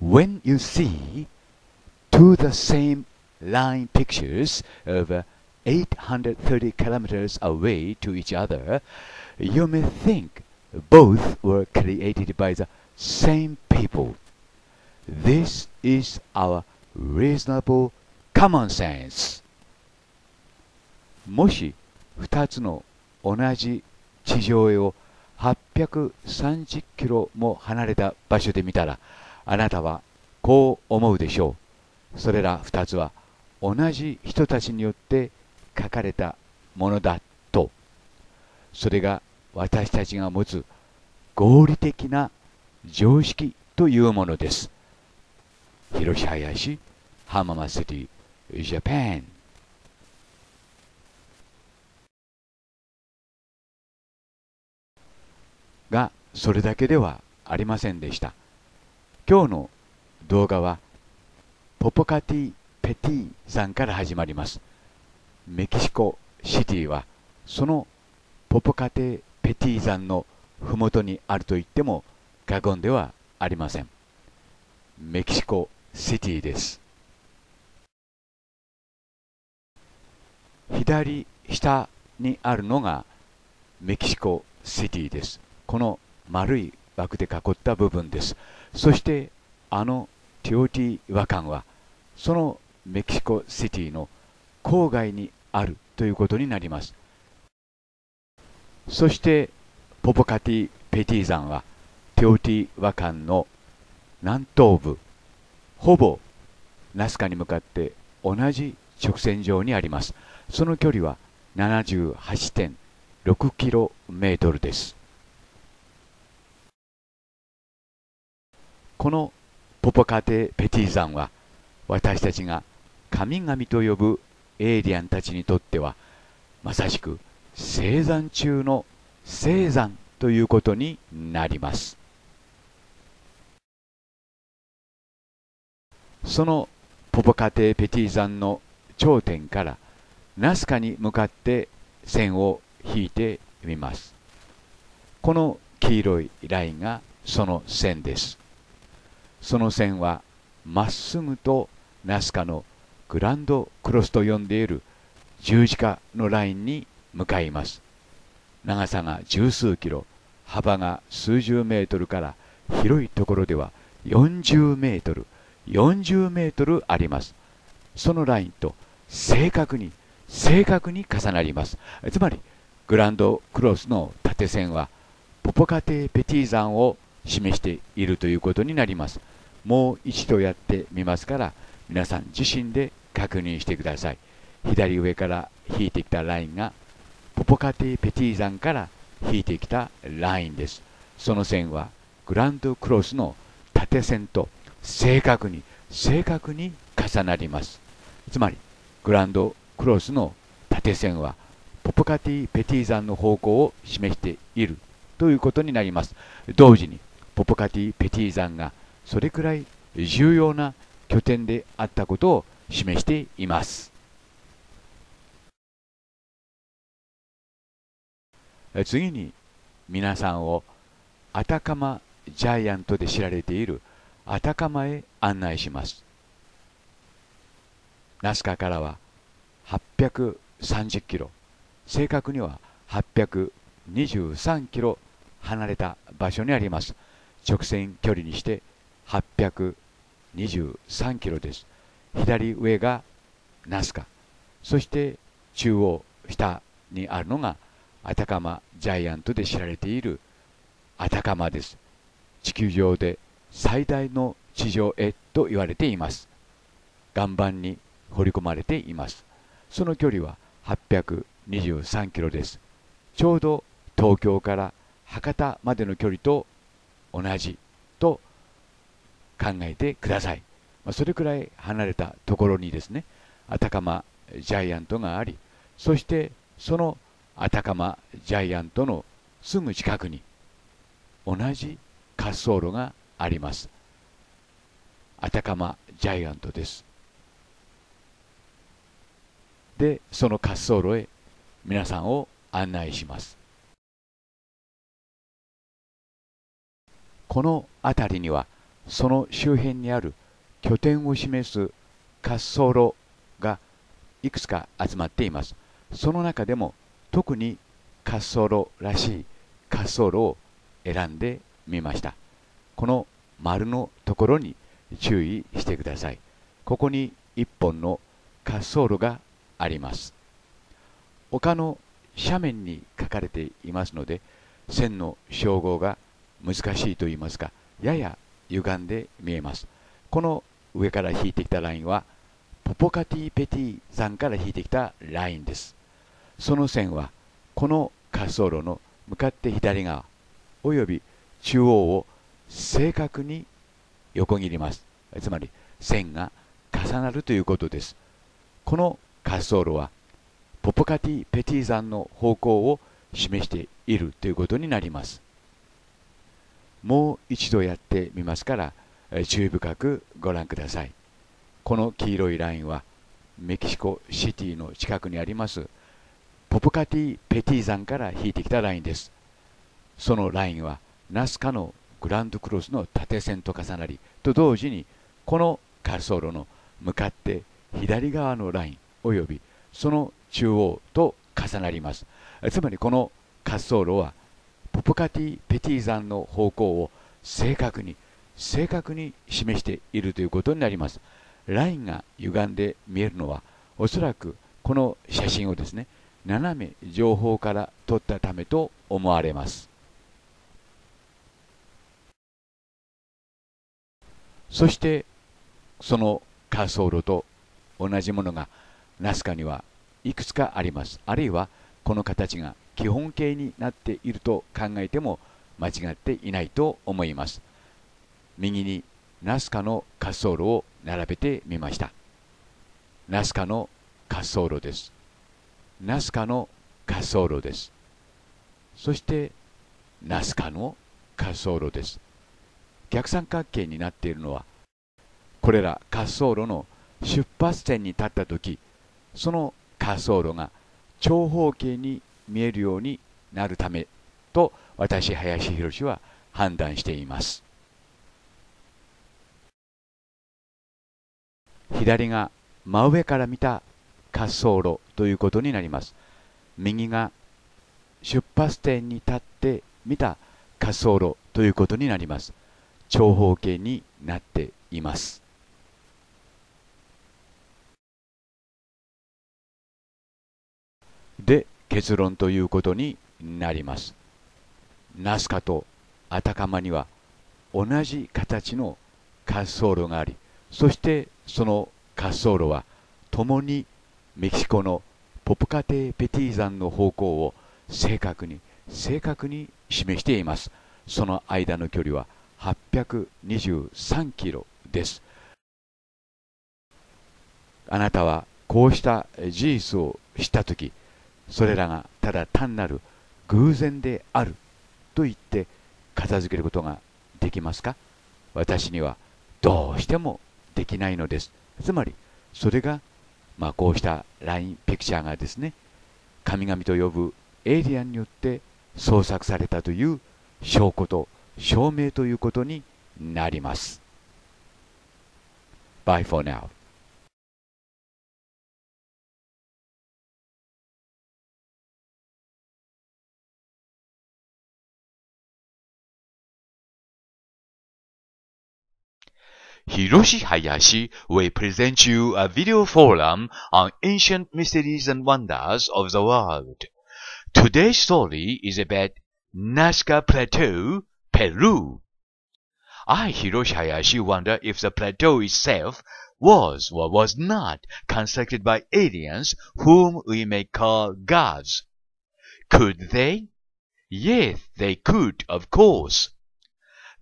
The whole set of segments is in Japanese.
when you see two the same line pictures over 830 kilometers away to each other, you may think both were created by the same people. This is our reasonable common sense. もし2つの同じ地上絵を830キロも離れた場所で見たらあなたはこう思うでしょうそれら2つは同じ人たちによって書かれたものだとそれが私たちが持つ合理的な常識というものです広島林浜松シティジャパンがそれだけではありませんでした今日の動画はポポカティ・ペティさんから始まりますメキシコシティはそのポポカテ・ペティ山の麓にあると言っても過言ではありませんメキシコシティです左下にあるのがメキシコシティですこの丸い枠で囲った部分ですそしてあのティオティ和館はそのメキシコシティの郊外にあるということになりますそしてポポカティ・ペティ山はティオティ和館の南東部ほぼナスカに向かって同じ直線上にありますその距離は78.6キロメートルですこのポポカテ・ペティ山は私たちが神々と呼ぶエイリアンたちにとってはまさしく生産中の生産ということになりますそのポポカテ・ペティ山の頂点からナスカに向かって線を引いてみますこの黄色いラインがその線ですその線はまっすぐとナスカのグランドクロスと呼んでいる十字架のラインに向かいます長さが十数キロ幅が数十メートルから広いところでは40メートル40メートルありますそのラインと正確に正確に重なりますつまりグランドクロスの縦線はポポカテペティ山を示しているということになりますもう一度やってみますから皆さん自身で確認してください左上から引いてきたラインがポポカティ・ペティ山から引いてきたラインですその線はグランドクロスの縦線と正確に正確に重なりますつまりグランドクロスの縦線はポポカティ・ペティ山の方向を示しているということになります同時にポポカティ・ペティ山がそれくらい重要な拠点であったことを示しています次に皆さんをアタカマジャイアントで知られているアタカマへ案内しますナスカからは830キロ正確には823キロ離れた場所にあります直線距離にして823キロです左上がナスカそして中央下にあるのがアタカマジャイアントで知られているアタカマです地球上で最大の地上絵と言われています岩盤に彫り込まれていますその距離は823キロですちょうど東京から博多までの距離と同じと考えてください、まあ、それくらい離れたところにですねあたかまジャイアントがありそしてそのあたかまジャイアントのすぐ近くに同じ滑走路がありますあたかまジャイアントですでその滑走路へ皆さんを案内しますこの辺りにはその周辺にある拠点を示す滑走路がいくつか集まっていますその中でも特に滑走路らしい滑走路を選んでみましたこの丸のところに注意してくださいここに1本の滑走路があります丘の斜面に書かれていますので線の照合が難しいといいますかやや歪んで見えますこの上から引いてきたラインはポポカティペティ山から引いてきたラインですその線はこの滑走路の向かって左側および中央を正確に横切りますつまり線が重なるということですこの滑走路はポポカティ・ペティ山の方向を示しているということになりますもう一度やってみますから注意深くご覧くださいこの黄色いラインはメキシコシティの近くにありますポプカティ・ペティ山から引いてきたラインですそのラインはナスカのグランドクロスの縦線と重なりと同時にこの滑走路の向かって左側のラインおよびその中央と重なりますつまりこの滑走路はポポカティ・ペティ山の方向を正確に正確に示しているということになりますラインが歪んで見えるのはおそらくこの写真をですね斜め上方から撮ったためと思われますそしてその滑走路と同じものがナスカにはいくつかありますあるいはこの形が基本形になっていると考えても間違っていないと思います右にナスカの滑走路を並べてみましたナスカの滑走路ですナスカの滑走路ですそしてナスカの滑走路です逆三角形になっているのはこれら滑走路の出発点に立った時その滑走路が長方形に見えるようになるためと私林博は判断しています左が真上から見た滑走路ということになります右が出発点に立って見た滑走路ということになります長方形になっていますで結論ということになります。ナスカとアタカマには同じ形の滑走路がありそしてその滑走路は共にメキシコのポプカテペティ山の方向を正確に正確に示していますその間の距離は823キロですあなたはこうした事実を知った時それらがただ単なる偶然であると言って片付けることができますか私にはどうしてもできないのですつまりそれが、まあ、こうしたラインピクチャーがですね神々と呼ぶエイリアンによって創作されたという証拠と証明ということになります。Bye for now. Hiroshi Hayashi will present you a video forum on ancient mysteries and wonders of the world. Today's story is about Nazca Plateau, Peru. I, Hiroshi Hayashi, wonder if the plateau itself was or was not constructed by aliens whom we may call gods. Could they? Yes, they could, of course.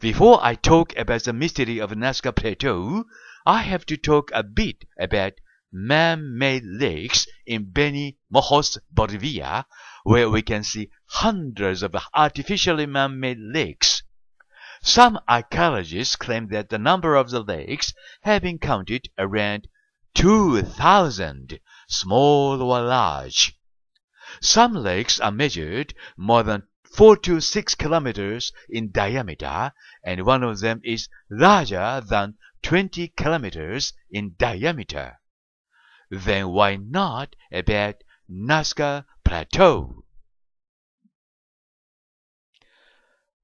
Before I talk about the mystery of Nazca Plateau, I have to talk a bit about man-made lakes in Beni Mojos, Bolivia, where we can see hundreds of artificially man-made lakes. Some archaeologists claim that the number of the lakes have been counted around 2,000, small or large. Some lakes are measured more than 4 to 6 kilometers in diameter, and one of them is larger than 20 kilometers in diameter. Then why not about Nazca Plateau?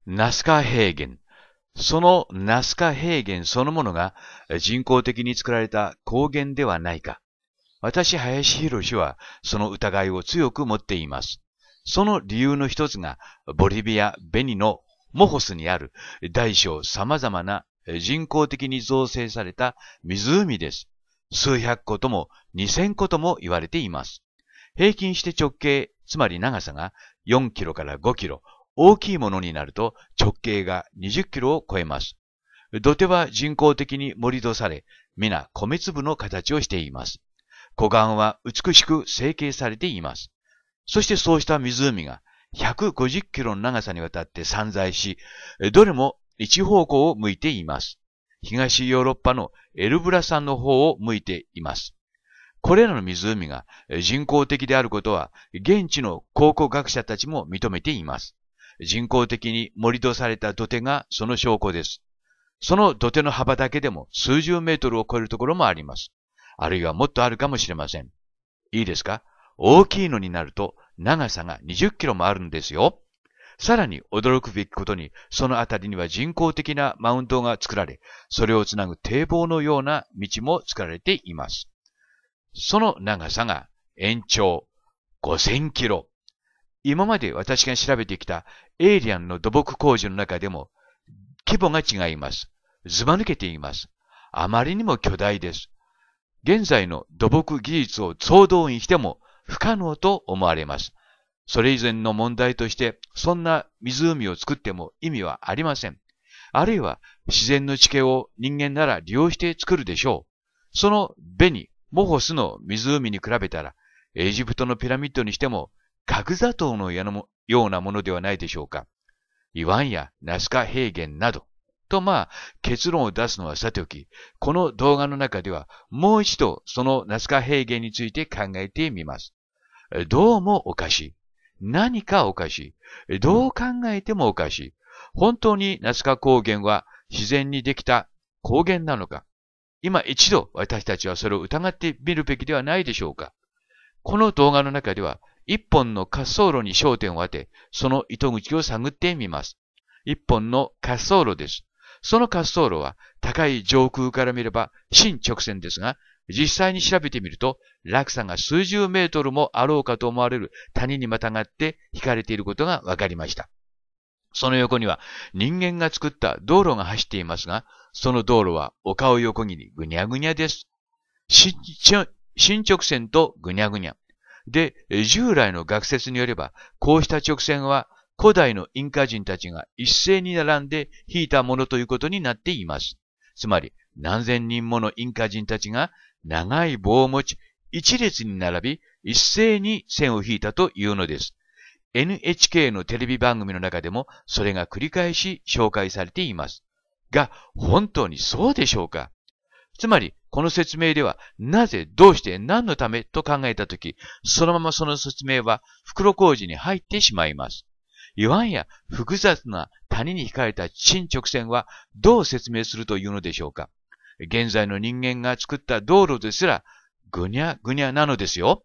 Nazca 平原そのナスカ平原そのものが人工的に作られた高原ではないか。私、林博士はその疑いを強く持っています。その理由の一つが、ボリビア・ベニのモホスにある大小様々な人工的に造成された湖です。数百個とも2000個とも言われています。平均して直径、つまり長さが4キロから5キロ、大きいものになると直径が20キロを超えます。土手は人工的に盛り土され、皆米粒の形をしています。湖岸は美しく成形されています。そしてそうした湖が150キロの長さにわたって散在し、どれも一方向を向いています。東ヨーロッパのエルブラ山の方を向いています。これらの湖が人工的であることは、現地の考古学者たちも認めています。人工的に盛り土された土手がその証拠です。その土手の幅だけでも数十メートルを超えるところもあります。あるいはもっとあるかもしれません。いいですか大きいのになると長さが20キロもあるんですよ。さらに驚くべきことに、そのあたりには人工的なマウントが作られ、それをつなぐ堤防のような道も作られています。その長さが延長5000キロ。今まで私が調べてきたエイリアンの土木工事の中でも規模が違います。ずば抜けています。あまりにも巨大です。現在の土木技術を総動員しても不可能と思われます。それ以前の問題として、そんな湖を作っても意味はありません。あるいは自然の地形を人間なら利用して作るでしょう。そのベニ、モホスの湖に比べたら、エジプトのピラミッドにしても、角砂糖のようなものではないでしょうか。イワンやナスカ平原など。とまあ結論を出すのはさておき、この動画の中ではもう一度そのナスカ平原について考えてみます。どうもおかしい。何かおかしい。どう考えてもおかしい。本当にナスカ高原は自然にできた高原なのか今一度私たちはそれを疑ってみるべきではないでしょうかこの動画の中では一本の滑走路に焦点を当て、その糸口を探ってみます。一本の滑走路です。その滑走路は高い上空から見れば新直線ですが、実際に調べてみると、落差が数十メートルもあろうかと思われる谷にまたがって引かれていることが分かりました。その横には人間が作った道路が走っていますが、その道路は丘を横切りぐにゃぐにゃです。新直線とぐにゃぐにゃ。で、従来の学説によれば、こうした直線は古代のインカ人たちが一斉に並んで引いたものということになっています。つまり、何千人ものインカ人たちが長い棒を持ち、一列に並び、一斉に線を引いたというのです。NHK のテレビ番組の中でもそれが繰り返し紹介されています。が、本当にそうでしょうかつまり、この説明では、なぜ、どうして、何のためと考えたとき、そのままその説明は袋小路に入ってしまいます。いわんや複雑な谷に引かれた新直線はどう説明するというのでしょうか現在の人間が作った道路ですらぐにゃぐにゃなのですよ。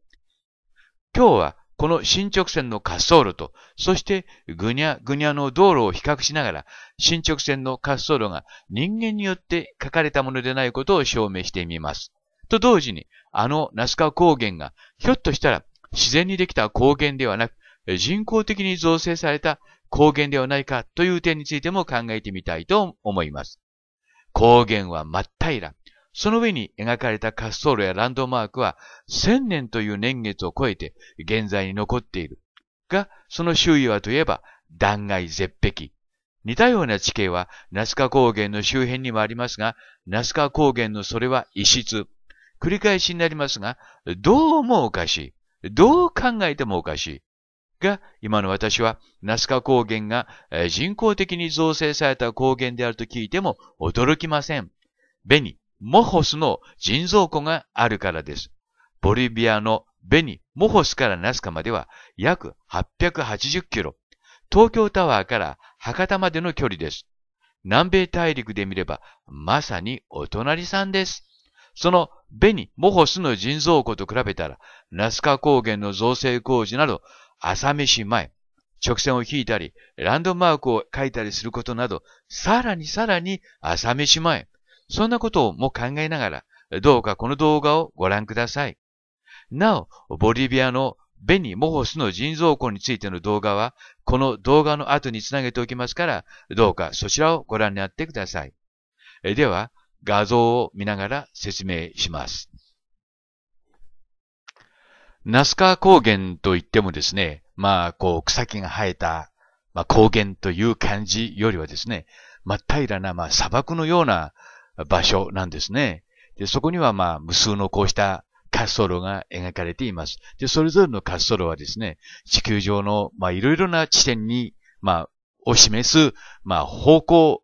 今日はこの新直線の滑走路と、そしてぐにゃぐにゃの道路を比較しながら、新直線の滑走路が人間によって書かれたものでないことを証明してみます。と同時に、あのナスカ高原が、ひょっとしたら自然にできた高原ではなく、人工的に造成された高原ではないかという点についても考えてみたいと思います。高原は真っ平ら。その上に描かれた滑走路やランドマークは千年という年月を超えて現在に残っている。が、その周囲はといえば断崖絶壁。似たような地形はナスカ高原の周辺にもありますが、ナスカ高原のそれは異質。繰り返しになりますが、どうもおかしい。どう考えてもおかしい。が、今の私は、ナスカ高原が人工的に造成された高原であると聞いても驚きません。ベニ・モホスの人造湖があるからです。ボリビアのベニ・モホスからナスカまでは約880キロ。東京タワーから博多までの距離です。南米大陸で見れば、まさにお隣さんです。そのベニ・モホスの人造湖と比べたら、ナスカ高原の造成工事など、朝飯前、直線を引いたり、ランドマークを書いたりすることなど、さらにさらに朝飯前、そんなことも考えながら、どうかこの動画をご覧ください。なお、ボリビアのベニ・モホスの腎臓庫についての動画は、この動画の後につなげておきますから、どうかそちらをご覧になってください。では、画像を見ながら説明します。ナスカ高原といってもですね、まあ、こう、草木が生えた、まあ、高原という感じよりはですね、まっ平らな、まあ、砂漠のような場所なんですね。で、そこには、まあ、無数のこうした滑走路が描かれています。で、それぞれの滑走路はですね、地球上の、まあ、いろいろな地点に、まあ、を示す、まあ、方向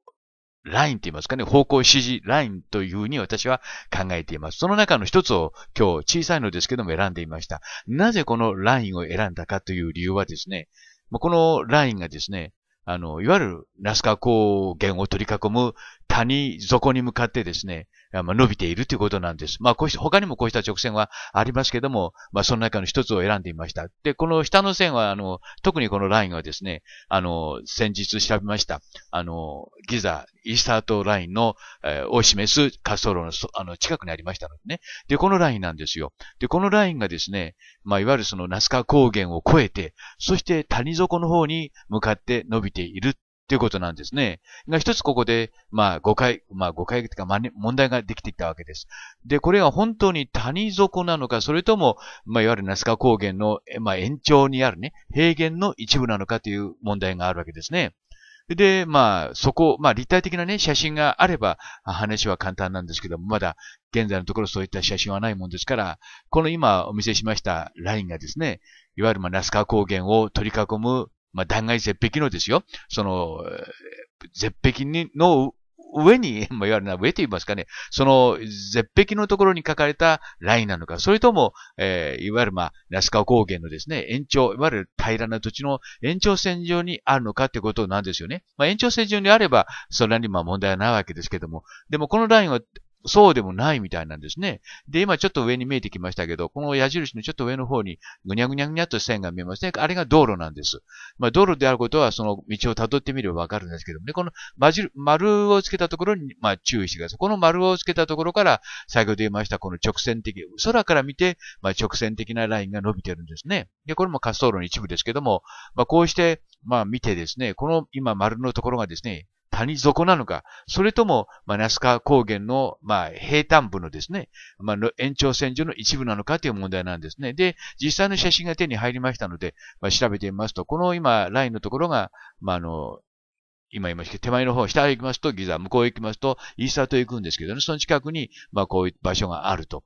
ラインって言いますかね、方向指示ラインというふうに私は考えています。その中の一つを今日小さいのですけども選んでいました。なぜこのラインを選んだかという理由はですね、このラインがですね、あの、いわゆるナスカ高原を取り囲む谷底に向かってですね、伸びているということなんです。まあ、こうし他にもこうした直線はありますけども、まあ、その中の一つを選んでみました。で、この下の線は、あの、特にこのラインはですね、あの、先日調べました、あの、ギザ、イースタートラインの、えー、を示す滑走路のあの近くにありましたのでね。で、このラインなんですよ。で、このラインがですね、まあ、いわゆるそのナスカ高原を越えて、そして谷底の方に向かって伸びているということなんですね。が一つここで、まあ誤解、まあ誤解というか問題ができてきたわけです。で、これが本当に谷底なのか、それとも、まあいわゆるナスカ高原の、まあ延長にあるね、平原の一部なのかという問題があるわけですね。で、まあ、そこ、まあ、立体的なね、写真があれば、話は簡単なんですけども、まだ、現在のところそういった写真はないもんですから、この今お見せしましたラインがですね、いわゆるまあ、ナスカ高原を取り囲むまあ、断崖絶壁のですよ、その、絶壁にの上に、まあ、いわゆるな、上と言いますかね、その絶壁のところに書かれたラインなのか、それとも、えー、いわゆるまあ、ナスカ高原のですね、延長、いわゆる平らな土地の延長線上にあるのかってことなんですよね。まあ、延長線上にあれば、それなりにまあ問題はないわけですけども、でもこのラインはそうでもないみたいなんですね。で、今ちょっと上に見えてきましたけど、この矢印のちょっと上の方に、ぐにゃぐにゃぐにゃっと線が見えますね。あれが道路なんです。まあ、道路であることは、その道を辿ってみればわかるんですけどもね、この丸をつけたところに、まあ、注意してください。この丸をつけたところから、先ほど言いました、この直線的、空から見て、まあ、直線的なラインが伸びてるんですね。で、これも滑走路の一部ですけども、まあ、こうして、まあ、見てですね、この今丸のところがですね、谷底なのか、それとも、まあ、ナスカ高原の、まあ、平坦部のですね、まあ、延長線上の一部なのかという問題なんですね。で、実際の写真が手に入りましたので、まあ、調べてみますと、この今、ラインのところが、まあ、あの、今言いましたけど、手前の方、下へ行きますとギザ、向こうへ行きますとイースタートへ行くんですけどね、その近くに、まあこういう場所があると。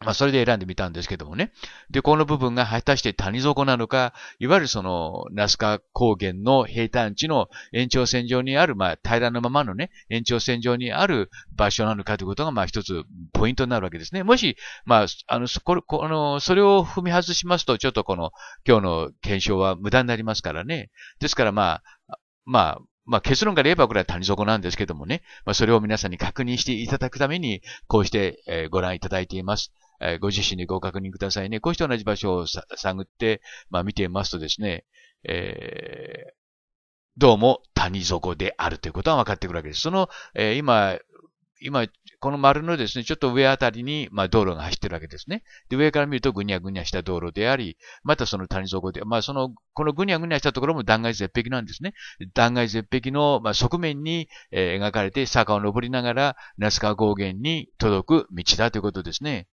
まあ、それで選んでみたんですけどもね。で、この部分が果たして谷底なのか、いわゆるその、ナスカ高原の平坦地の延長線上にある、まあ、平らのままのね、延長線上にある場所なのかということが、まあ、一つポイントになるわけですね。もし、まあ、あの、ここの、それを踏み外しますと、ちょっとこの、今日の検証は無駄になりますからね。ですから、まあ、まあ、まあ、結論から言えばこれは谷底なんですけどもね、まあ、それを皆さんに確認していただくために、こうして、えー、ご覧いただいています。えー、ご自身でご確認くださいね。こうして同じ場所を探って、まあ、見てますとですね、えー、どうも谷底であるということは分かってくるわけです。その、えー、今、今この丸のですね、ちょっと上あたりに、まあ、道路が走ってるわけですね。で、上から見るとぐにゃぐにゃした道路であり、またその谷底で、まあ、その、このぐにゃぐにゃしたところも断崖絶壁なんですね。断崖絶壁の、まあ、側面に、えー、描かれて坂を登りながら、ナスカ高原に届く道だということですね。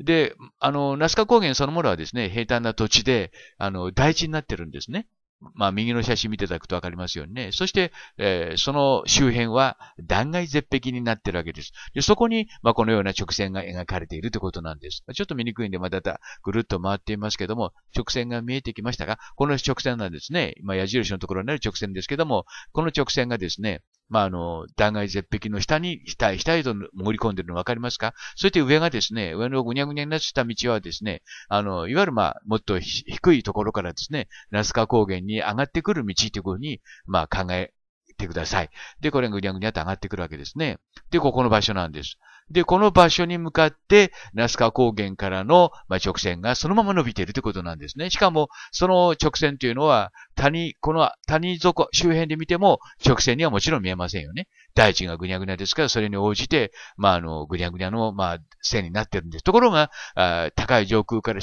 で、あの、ナスカ高原そのものはですね、平坦な土地で、あの、大地になってるんですね。まあ、右の写真見ていただくとわかりますよね。そして、えー、その周辺は断崖絶壁になってるわけです。でそこに、まあ、このような直線が描かれているということなんです。ちょっと見にくいんで、またぐるっと回っていますけども、直線が見えてきましたが、この直線なんですね。あ、矢印のところになる直線ですけども、この直線がですね、まあ、あの、断崖絶壁の下に、下へ下へと潜り込んでるの分かりますかそして上がですね、上のぐにゃぐにゃになった道はですね、あの、いわゆるまあ、もっと低いところからですね、ナスカ高原に上がってくる道というふうに、まあ、考えてください。で、これがぐにゃぐにゃと上がってくるわけですね。で、ここの場所なんです。で、この場所に向かって、ナスカ高原からの、直線がそのまま伸びているということなんですね。しかも、その直線というのは、谷、この谷底、周辺で見ても、直線にはもちろん見えませんよね。大地がぐにゃぐにゃですから、それに応じて、まあ、あの、ぐにゃぐにゃの、まあ、線になってるんです。ところが、高い上空から、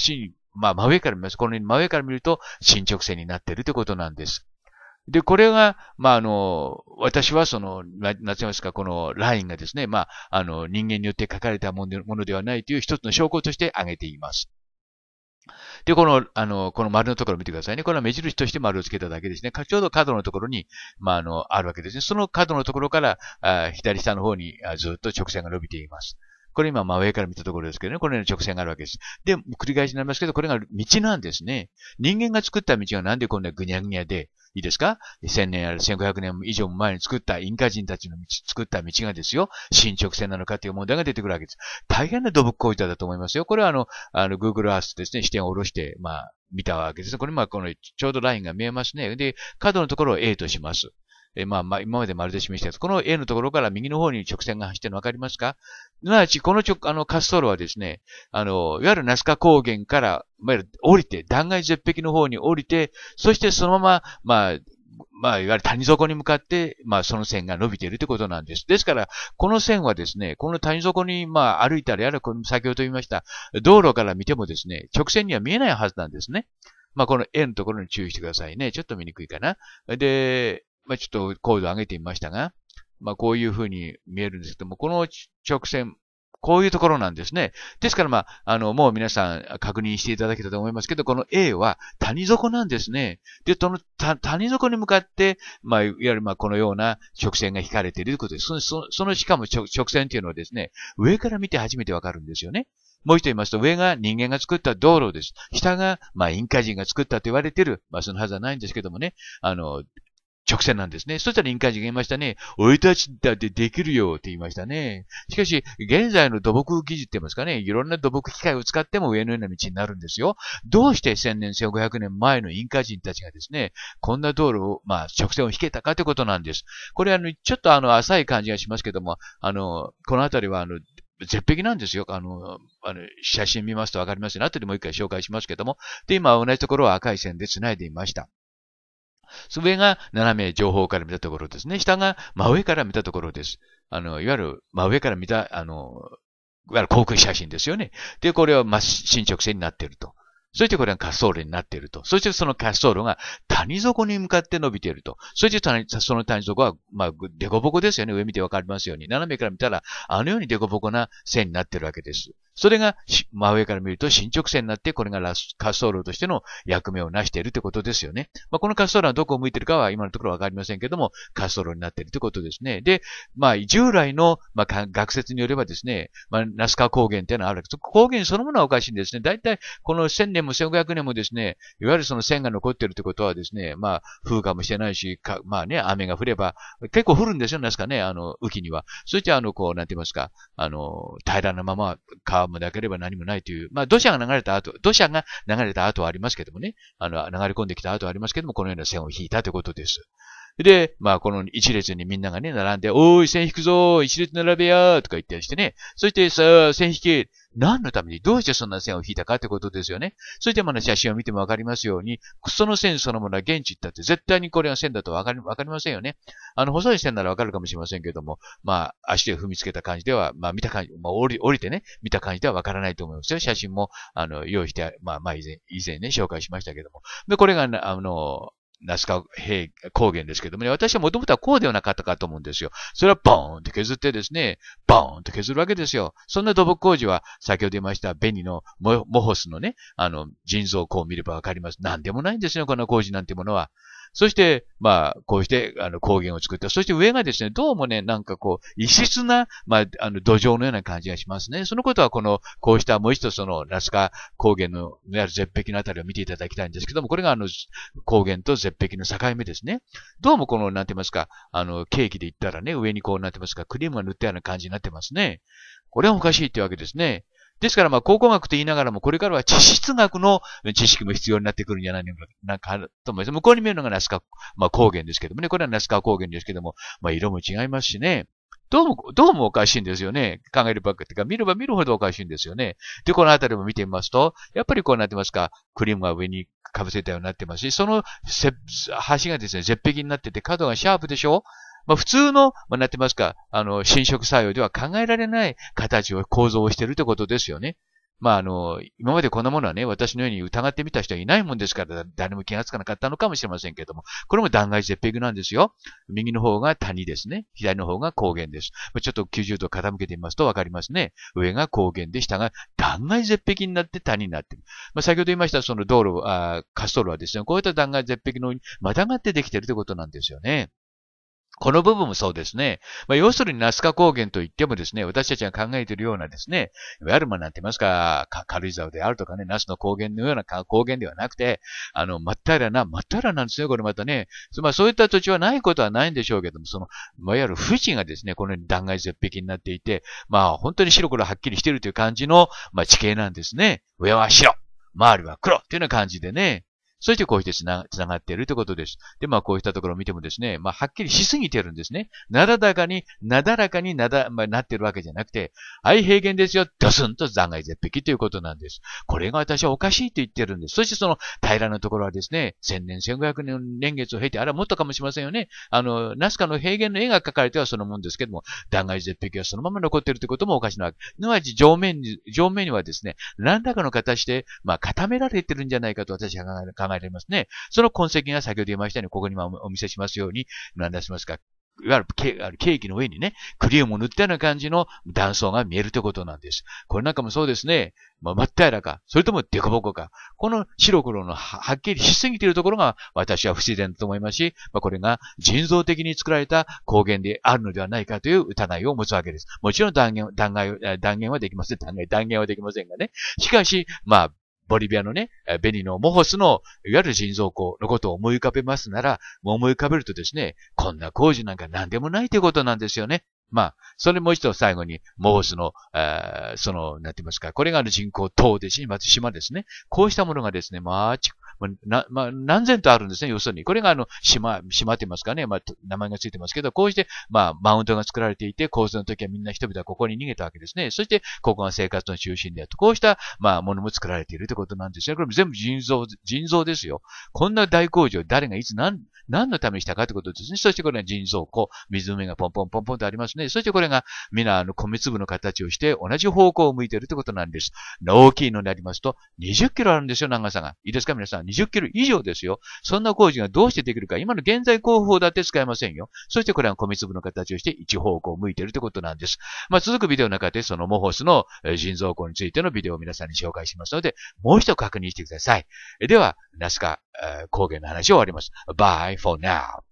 まあ、真上から見ます。この真上から見ると、真直線になっているということなんです。で、これが、まあ、あの、私はその、な、なぜますか、このラインがですね、まあ、あの、人間によって書かれたものではないという一つの証拠として挙げています。で、この、あの、この丸のところ見てくださいね。これは目印として丸をつけただけですね。ちょうど角のところに、まあ、あの、あるわけですね。その角のところから、あ左下の方にずっと直線が伸びています。これ今、真上から見たところですけどね、このように直線があるわけです。で、繰り返しになりますけど、これが道なんですね。人間が作った道がなんでこんなぐにゃぐにゃで、いいですか ?1000 年ある1500年以上も前に作ったインカ人たちの道、作った道がですよ、進捗線なのかという問題が出てくるわけです。大変な土木工事だと思いますよ。これはあの、あの、Google Earth ですね、視点を下ろして、まあ、見たわけです。これ、まあ、この、ちょうどラインが見えますね。で、角のところを A とします。えまあ、まあ、今まで丸で示したやつ。この A のところから右の方に直線が走ってるの分かりますかすなわち、この直、あの、滑走路はですね、あの、いわゆるナスカ高原から、いわゆる降りて、断崖絶壁の方に降りて、そしてそのまま、まあ、まあ、いわゆる谷底に向かって、まあ、その線が伸びているということなんです。ですから、この線はですね、この谷底に、まあ、歩いたり、あるいは、先ほど言いました、道路から見てもですね、直線には見えないはずなんですね。まあ、この A のところに注意してくださいね。ちょっと見にくいかな。で、まあ、ちょっと高度を上げてみましたが、まあ、こういうふうに見えるんですけども、この直線、こういうところなんですね。ですから、まあ、あの、もう皆さん確認していただけたと思いますけど、この A は谷底なんですね。で、その谷底に向かって、まあ、いわゆる、まあ、このような直線が引かれているということです。その、そのしかも直線っていうのはですね、上から見て初めてわかるんですよね。もう一度言いますと、上が人間が作った道路です。下が、まあ、インカ人が作ったと言われている、まあ、そのはずはないんですけどもね、あの、直線なんですね。そしたらンカ人が言いましたね。俺たちだってできるよって言いましたね。しかし、現在の土木技術って言いますかね。いろんな土木機械を使っても上のような道になるんですよ。どうして1000年、1500年前のンカ人たちがですね、こんな道路を、まあ、直線を引けたかということなんです。これ、あの、ちょっとあの、浅い感じがしますけども、あの、この辺りは、あの、絶壁なんですよ。あの、あの、写真見ますとわかりますよ、ね。後でもう一回紹介しますけども。で、今同じところを赤い線で繋いでいました。上が斜め上方から見たところですね。下が真上から見たところです。あの、いわゆる真上から見た、あの、いわゆる航空写真ですよね。で、これは真進直線になっていると。そしてこれは滑走路になっていると。そしてその滑走路が谷底に向かって伸びていると。そしてその谷底は、まあ、デコボコですよね。上見てわかりますように。斜めから見たら、あのようにデコボコな線になっているわけです。それが、真上から見ると進直線になって、これが滑走路としての役目を成しているということですよね。まあ、この滑走路はどこを向いているかは今のところわかりませんけども、滑走路になっているということですね。で、まあ、従来の、まあ、学説によればですね、まあ、ナスカ高原っていうのはあるわけです。高原そのものはおかしいんですね。だいたいこの1000年も1500年もですね、いわゆるその線が残っているということはですね、まあ、風化もしてないし、かまあね、雨が降れば、結構降るんですよ、ナスカね、あの、雨季には。そしてあの、こう、なんて言いますか、あの、平らなまま川もなければ何もないという、まあ土砂が流れた後、土砂が流れた後はありますけどもね、あの、流れ込んできた後はありますけども、このような線を引いたということです。で、まあ、この一列にみんながね、並んで、おーい、線引くぞ一列並べやーとか言ったりしてね。そして、さあ、線引け何のためにどうしてそんな線を引いたかってことですよね。そしてまだ写真を見てもわかりますように、その線そのものは現地行ったって絶対にこれが線だとわかり、わかりませんよね。あの、細い線ならわかるかもしれませんけども、まあ、足で踏みつけた感じでは、まあ、見た感じ、まあ、降り、降りてね、見た感じではわからないと思いますよ。写真も、あの、用意して、まあ、まあ、以前、以前ね、紹介しましたけども。で、これが、あの、ナスカ平高原ですけどもね、私はもともとはこうではなかったかと思うんですよ。それはボーンって削ってですね、ボーンって削るわけですよ。そんな土木工事は、先ほど言いました、ベニのモホスのね、あの、人造工を見ればわかります。なんでもないんですよ、この工事なんてものは。そして、まあ、こうして、あの、高原を作った。そして上がですね、どうもね、なんかこう、異質な、まあ、あの、土壌のような感じがしますね。そのことは、この、こうしたもう一つその、ラスカ高原の、ある絶壁のあたりを見ていただきたいんですけども、これがあの、高原と絶壁の境目ですね。どうもこの、なんて言いますか、あの、ケーキで言ったらね、上にこう、なんて言いますか、クリームが塗ったような感じになってますね。これはおかしいってわけですね。ですからまあ考古学と言いながらも、これからは地質学の知識も必要になってくるんじゃないのか、なんかあると思います。向こうに見えるのがナスカ、まあ高原ですけどもね、これはナスカ高原ですけども、まあ色も違いますしね。どうも、どうもおかしいんですよね。考えるばっかっていうか、見れば見るほどおかしいんですよね。で、この辺りも見てみますと、やっぱりこうなってますか、クリームが上に被せたようになってますし、その、橋がですね、絶壁になってて角がシャープでしょまあ、普通の、まあ、なってますか、あの、侵食作用では考えられない形を、構造をしているということですよね。まあ、あの、今までこんなものはね、私のように疑ってみた人はいないもんですから、誰も気がつかなかったのかもしれませんけれども、これも断崖絶壁なんですよ。右の方が谷ですね。左の方が高原です。ちょっと90度傾けてみますとわかりますね。上が高原で、下が断崖絶壁になって谷になっている。まあ、先ほど言いました、その道路、あ滑走路はですね、こういった断崖絶壁の上にまたがってできているということなんですよね。この部分もそうですね。まあ、要するにナスカ高原といってもですね、私たちが考えているようなですね、いわゆるまなんて言いますか、か軽井沢であるとかね、ナスの高原のような高原ではなくて、あの、まったらな、まったらなんですね、これまたね。まあそういった土地はないことはないんでしょうけども、その、いわゆる富士がですね、このように断崖絶壁になっていて、まあ本当に白黒はっきりしているという感じの、まあ地形なんですね。上は白、周りは黒っていうような感じでね。そしてこうしてつながっているということです。で、まあこうしたところを見てもですね、まあはっきりしすぎてるんですね。なだらかに、なだらかになだ、まあ、なってるわけじゃなくて、はい、平原ですよ、ドスンと残骸絶壁ということなんです。これが私はおかしいと言ってるんです。そしてその平らなところはですね、千年、千五百年年月を経て、あれはもっとかもしれませんよね。あの、ナスカの平原の絵が描かれてはそのもんですけども、断崖絶壁はそのまま残っているということもおかしなわけ。すなわち上面に、上面にはですね、何らかの形で、まあ固められてるんじゃないかと私は考え考えられますね。その痕跡が先ほど言いましたように、ここにお見せしますように、何出しますか。いわゆるケーキの上にね、クリームを塗ったような感じの断層が見えるということなんです。これなんかもそうですね。まあ、真っ平らか、それともデコボコか。この白黒のはっきりしすぎているところが私は不自然だと思いますし、まあ、これが人造的に作られた光源であるのではないかという疑いを持つわけです。もちろん断言、断言、断言はできません。断言、断言はできませんがね。しかし、まあ、ボリビアのね、ベニのモホスの、いわゆる人造工のことを思い浮かべますなら、思い浮かべるとですね、こんな工事なんか何でもないということなんですよね。まあ、それもう一度最後に、モホスの、その、なんて言いますか、これがあの人工島でし、まず島ですね。こうしたものがですね、まあ、まあ、何千とあるんですね、要するに。これがあの、島、島って言いますかね、まあ、名前がついてますけど、こうして、まあ、マウントが作られていて、洪水の時はみんな人々はここに逃げたわけですね。そして、ここが生活の中心であると。こうした、まあ、ものも作られているということなんですね。これも全部人造、人造ですよ。こんな大工場、誰がいつ何、何のためにしたかということですね。そしてこれが人造湖、湖がポンポンポンポンとありますね。そしてこれが、皆、あの、米粒の形をして、同じ方向を向いているということなんです。大きいのでありますと、20キロあるんですよ、長さが。いいですか、皆さん。20キロ以上ですよ。そんな工事がどうしてできるか、今の現在工法だって使えませんよ。そしてこれは米粒の形をして一方向を向いているということなんです。まあ、続くビデオの中でそのモホスの腎臓孔についてのビデオを皆さんに紹介しますので、もう一度確認してください。では、ナスカ、え工芸の話を終わります。Bye for now.